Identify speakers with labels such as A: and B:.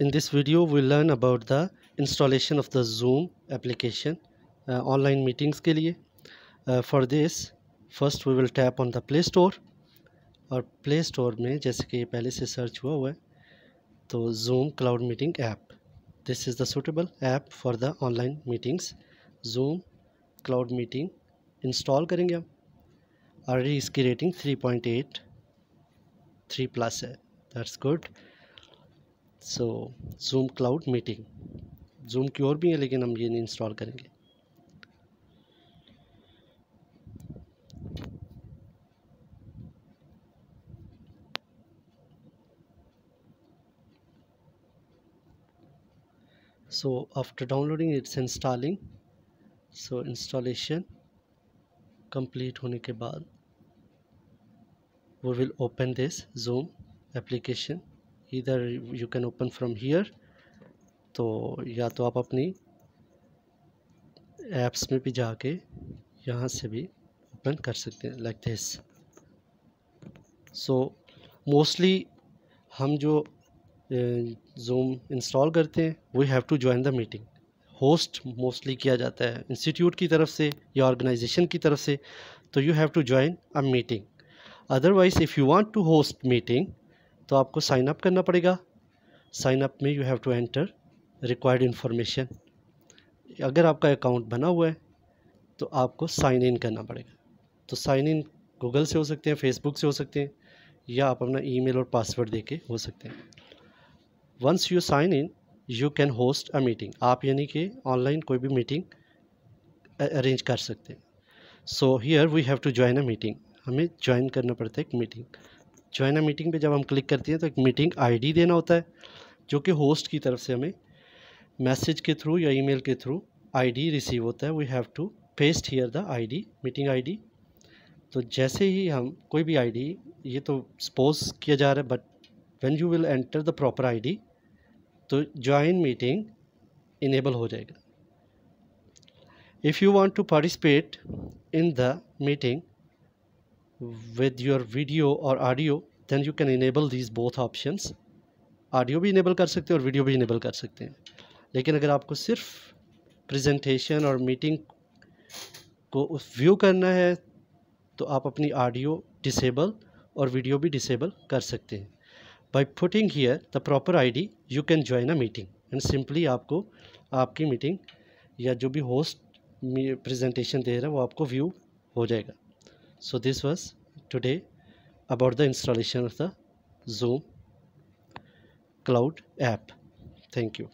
A: In this video, we we'll learn about the installation of the Zoom application uh, online meetings के लिए. Uh, for this, first we will tap on the Play Store. और Play Store में जैसे कि पहले से search हुआ हुआ है तो Zoom Cloud Meeting app. This is the suitable app for the online meetings. Zoom Cloud Meeting install करेंगे हम already इसकी rating 3.8 3 plus है that's good so zoom cloud meeting zoom की और भी है लेकिन हम ये नहीं इंस्टॉल करेंगे so after downloading it's installing so installation complete होने के बाद we will open this zoom application इधर you can open from here तो या तो आप अपनी ऐप्स में भी जाके यहाँ से भी ओपन कर सकते हैं लाइक दिस सो मोस्टली हम जो जूम इंस्टॉल करते हैं we have to join the meeting host mostly किया जाता है इंस्टीट्यूट की तरफ से या ऑर्गेनाइजेशन की तरफ से तो you have to join a meeting otherwise if you want to host meeting तो आपको साइन अप करना पड़ेगा साइन अप में you have to enter required information अगर आपका अकाउंट बना हुआ है तो आपको साइन इन करना पड़ेगा तो साइन इन गूगल से हो सकते हैं फेसबुक से हो सकते हैं या आप अपना ईमेल और पासवर्ड दे के हो सकते हैं once you sign in you can host a meeting आप यानी कि ऑनलाइन कोई भी मीटिंग अरेंज कर सकते हैं so here we have to join a meeting हमें ज्वाइन करना पड़ता है एक मीटिंग ज्वाइन अ मीटिंग पे जब हम क्लिक करते हैं तो एक मीटिंग आईडी देना होता है जो कि होस्ट की तरफ से हमें मैसेज के थ्रू या ईमेल के थ्रू आईडी रिसीव होता है we have to paste here the ID meeting ID तो जैसे ही हम कोई भी आईडी ये तो सपोज किया जा रहा है but when you will enter the proper ID तो ज्वाइन मीटिंग इनेबल हो जाएगा if you want to participate in the meeting with your video or audio then you can enable these both options audio bhi enable kar sakte हैं aur video bhi enable kar sakte hain lekin agar aapko sirf presentation aur meeting ko us view karna hai to aap apni audio disable aur video bhi disable kar sakte hain by putting here the proper ID you can join a meeting and simply aapko aapki meeting ya jo bhi host presentation de raha hai wo aapko view ho jayega so this was today about the installation of the zoom cloud app thank you